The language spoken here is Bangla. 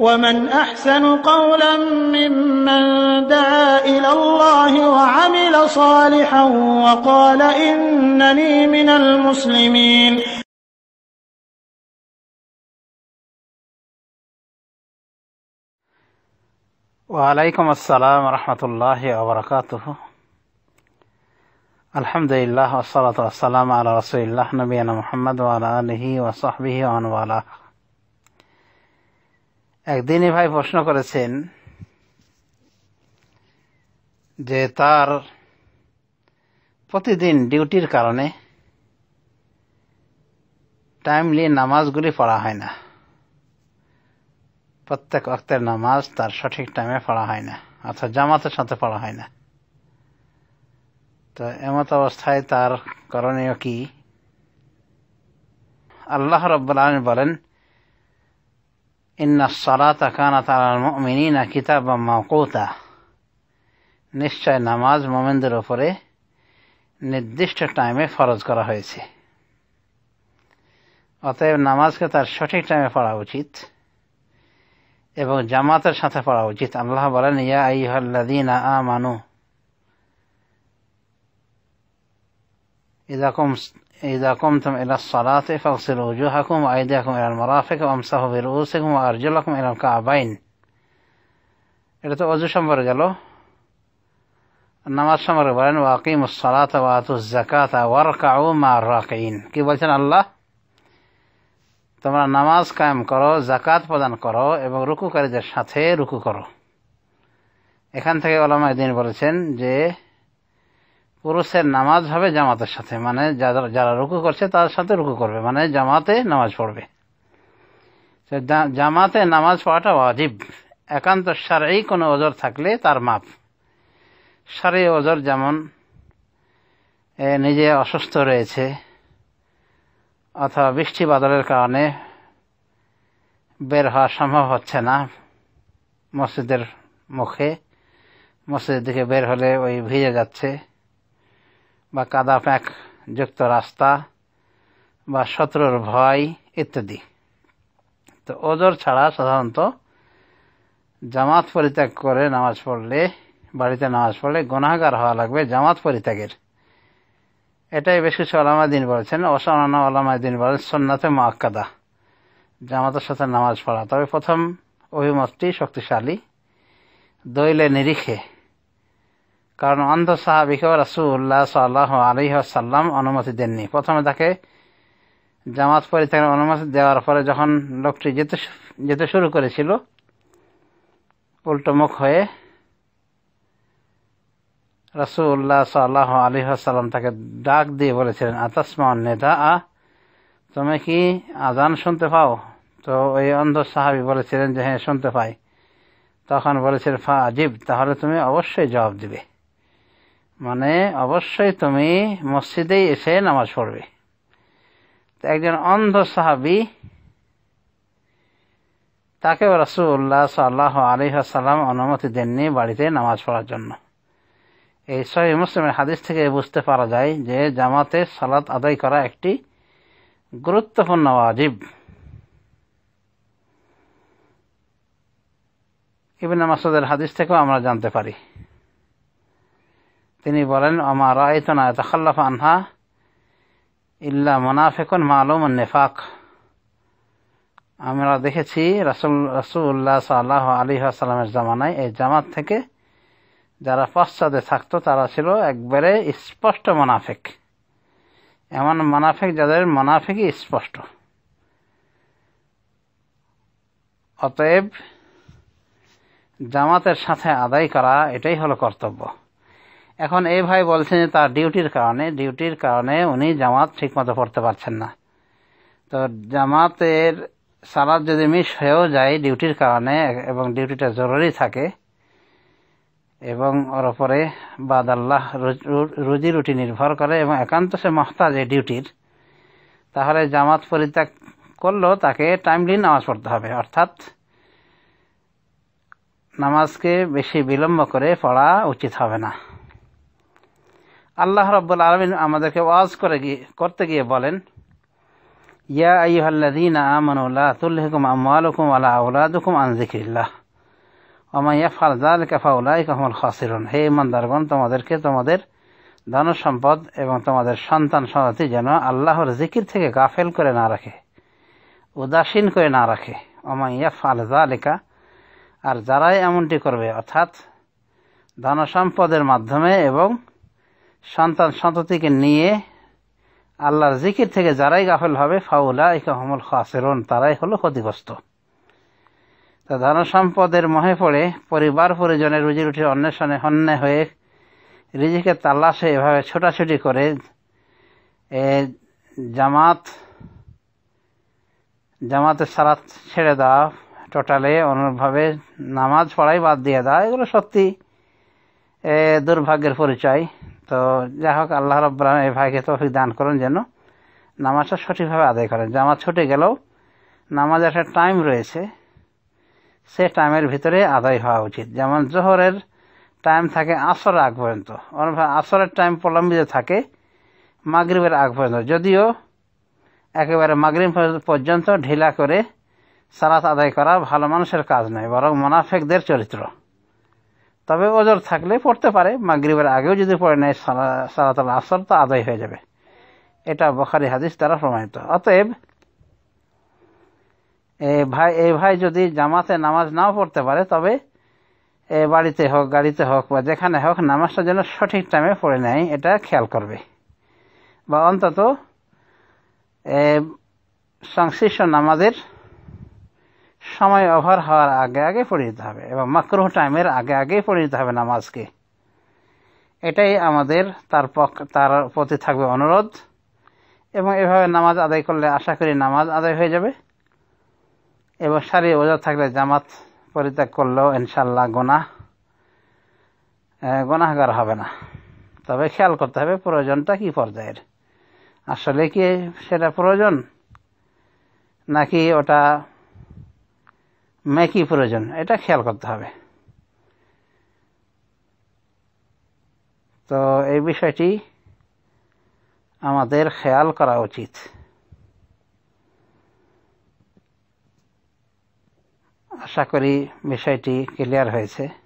ومن أحسن قولا ممن دعا إلى الله وعمل صالحا وقال إنني من المسلمين وعليكم السلام ورحمة الله وبركاته الحمد لله والصلاة والسلام على رسول الله نبينا محمد وعلى آله وصحبه ومن والاه একদিনই ভাই প্রশ্ন করেছেন যে তার প্রতিদিন ডিউটির কারণে টাইমলি নামাজগুলি পড়া হয় না প্রত্যেক অক্তের নামাজ তার সঠিক টাইমে পড়া হয় না অর্থাৎ জামাতের সাথে পড়া হয় না তো এমত অবস্থায় তার করণীয় কি আল্লাহ রব্বুল আলম বলেন ان الصلاه كانت على المؤمنين كتابا موقوتا নিশ্চয় নামাজ মোমেনদের উপরে নির্দিষ্ট টাইমে ফরজ করা হয়েছে অতএব নামাজকে তার সঠিক টাইমে পড়া উচিত এবং জামাতের সাথে পড়া উচিত আল্লাহ বলেন ইয়া আই আইহাল্লাদিনা আ মানু إذا قمت إذا قمتم إلى الصلاة فاغسلوا وجوهكم وأيديكم إلى المرافق وأمسحوا برؤوسكم وأرجلكم إلى الكعبين. إذا توزو شمبر قالوا النماذج شمبر قالوا وأقيموا الصلاة وآتوا الزكاة واركعوا مع الراكعين. كيف قلت الله؟ تمام النماذج قائم كرو زكاة بدن كرو إبغ ركو كريدة شاتي ركو كرو. إذا كان تكي علماء الدين قالوا পুরুষের নামাজ হবে জামাতের সাথে মানে যারা যারা রুকু করছে তার সাথে রুকু করবে মানে জামাতে নামাজ পড়বে জামাতে নামাজ পড়াটা অজীব একান্ত সারাই কোনো ওজর থাকলে তার মাপ সারে ওজর যেমন নিজে অসুস্থ রয়েছে অথবা বৃষ্টি বাদলের কারণে বের হওয়া সম্ভব হচ্ছে না মসজিদের মুখে মসজিদের দিকে বের হলে ওই ভিজে যাচ্ছে বা কাদা ফ্যাঁক যুক্ত রাস্তা বা শত্রুর ভয় ইত্যাদি তো ওজোর ছাড়া সাধারণত জামাত পরিত্যাগ করে নামাজ পড়লে বাড়িতে নামাজ পড়লে গুণাগার হওয়া লাগবে জামাত পরিত্যাগের এটাই বেশ কিছু আলামা দিন বলেছেন অসামান্য আলামা দিন বলেন সন্নাথে মাক্কাদা জামাতের সাথে নামাজ পড়া তবে প্রথম অভিমতটি শক্তিশালী দইলে নিরিখে কারণ অন্ধ সাহাবিকেও রাসুল্লাহ সাল্লাহ সাল্লাম অনুমতি দেননি প্রথমে তাকে জামাত পরিত্যাগের অনুমতি দেওয়ার পরে যখন লোকটি যেতে যেতে শুরু করেছিল উল্টো মুখ হয়ে রাসুল্লাহ সাল্লাহ সাল্লাম তাকে ডাক দিয়ে বলেছিলেন আতাসমান নেতা আ তুমি কি আজান শুনতে পাও তো ওই অন্ধ সাহাবি বলেছিলেন যে হ্যাঁ শুনতে পাই তখন বলেছিলেন ফা আজিব তাহলে তুমি অবশ্যই জবাব দিবে মানে অবশ্যই তুমি মসজিদেই এসে নামাজ পড়বে তো একজন অন্ধ সাহাবি তাকে রসুল্লাহ সাল্লাহ আলী আসাল্লাম অনুমতি দেননি বাড়িতে নামাজ পড়ার জন্য এই সহি মুসলিমের হাদিস থেকে বুঝতে পারা যায় যে জামাতে সালাত আদায় করা একটি গুরুত্বপূর্ণ আজীব ইবিনা মাসুদের হাদিস থেকেও আমরা জানতে পারি তিনি বলেন আমা রায়তনা তাখাল্লাফ আনহা ইল্লা মোনাফেকুন মালুম নেফাক আমরা দেখেছি রাসুল রাসুল্লাহ সাল্লাহ আলী আসালামের জামানায় এই জামাত থেকে যারা পশ্চাদে থাকতো তারা ছিল একবারে স্পষ্ট মোনাফেক এমন মোনাফেক যাদের মোনাফেকই স্পষ্ট অতএব জামাতের সাথে আদায় করা এটাই হলো কর্তব্য এখন এই ভাই বলছেন যে তার ডিউটির কারণে ডিউটির কারণে উনি জামাত ঠিকমতো পড়তে পারছেন না তো জামাতের সালাদ যদি মিস হয়েও যায় ডিউটির কারণে এবং ডিউটিটা জরুরি থাকে এবং ওর ওপরে বাদ আল্লাহ রুজি রুটি নির্ভর করে এবং একান্ত সে মহতাজ এই ডিউটির তাহলে জামাত পরিত্যাগ করলেও তাকে টাইমলি নামাজ পড়তে হবে অর্থাৎ নামাজকে বেশি বিলম্ব করে পড়া উচিত হবে না আল্লাহ রব্বুল আলমিন আমাদেরকে ওয়াজ করে গিয়ে করতে গিয়ে বলেন ইয়া আইহাল্লাদিনা আমানুল্লাহ তুল্লিহকুম আমালুকুম আলা আউলাদুকুম আনজিকিল্লাহ অমাইয়া ফারজাল কাফাউলাই কাহমুল খাসিরুন হে ইমানদারগণ তোমাদেরকে তোমাদের ধন সম্পদ এবং তোমাদের সন্তান সন্ততি যেন আল্লাহর জিকির থেকে গাফেল করে না রাখে উদাসীন করে না রাখে অমাইয়া ফালজা লেখা আর যারাই এমনটি করবে অর্থাৎ ধন সম্পদের মাধ্যমে এবং সন্তান সন্ততিকে নিয়ে আল্লাহর জিকির থেকে যারাই গাফেল হবে ফাউলা ইকাহমুল খাসেরন তারাই হলো ক্ষতিগ্রস্ত তা ধন সম্পদের মহে পড়ে পরিবার পরিজনের রুজি রুটি অন্বেষণে অন্য হয়ে রিজিকে তাল্লাশে এভাবে ছোটাছুটি করে এ জামাত জামাতে সারা ছেড়ে দেওয়া টোটালে অনুরূপভাবে নামাজ পড়াই বাদ দিয়ে দেওয়া এগুলো সত্যি দুর্ভাগ্যের পরিচয় তো যাই হোক আল্লাহ রব্বান এই ভাইকে তফিক দান করেন যেন নামাজটা সঠিকভাবে আদায় করেন জামাত ছুটে গেলেও নামাজ একটা টাইম রয়েছে সে টাইমের ভিতরে আদায় হওয়া উচিত যেমন জোহরের টাইম থাকে আসরের আগ পর্যন্ত অন্যভাবে আসরের টাইম প্রলম্বিত থাকে মাগরীবের আগ পর্যন্ত যদিও একেবারে মাগরীব পর্যন্ত ঢিলা করে সালাত আদায় করা ভালো মানুষের কাজ নয় বরং মোনাফেকদের চরিত্র তবে ওজোর থাকলে পড়তে পারে মাগরিবের আগেও যদি পড়ে নেয় সালাতাল আসর তো আদায় হয়ে যাবে এটা বখারি হাদিস দ্বারা প্রমাণিত অতএব এ ভাই এই ভাই যদি জামাতে নামাজ নাও পড়তে পারে তবে এ বাড়িতে হোক গাড়িতে হোক বা যেখানে হোক নামাজটা যেন সঠিক টাইমে পড়ে নেয় এটা খেয়াল করবে বা অন্তত সংশ্লিষ্ট নামাজের সময় ওভার হওয়ার আগে আগে পড়ে দিতে হবে এবং মাকরুহ টাইমের আগে আগেই পড়ে দিতে হবে নামাজকে এটাই আমাদের তার পক্ষ তার প্রতি থাকবে অনুরোধ এবং এভাবে নামাজ আদায় করলে আশা করি নামাজ আদায় হয়ে যাবে এবং সারি ওজা থাকলে জামাত পরিত্যাগ করলেও ইনশাল্লাহ গোনা গোনাহার হবে না তবে খেয়াল করতে হবে প্রয়োজনটা কি পর্যায়ের আসলে কি সেটা প্রয়োজন নাকি ওটা মেকি প্রয়োজন এটা খেয়াল করতে হবে তো এই বিষয়টি আমাদের খেয়াল করা উচিত আশা করি বিষয়টি ক্লিয়ার হয়েছে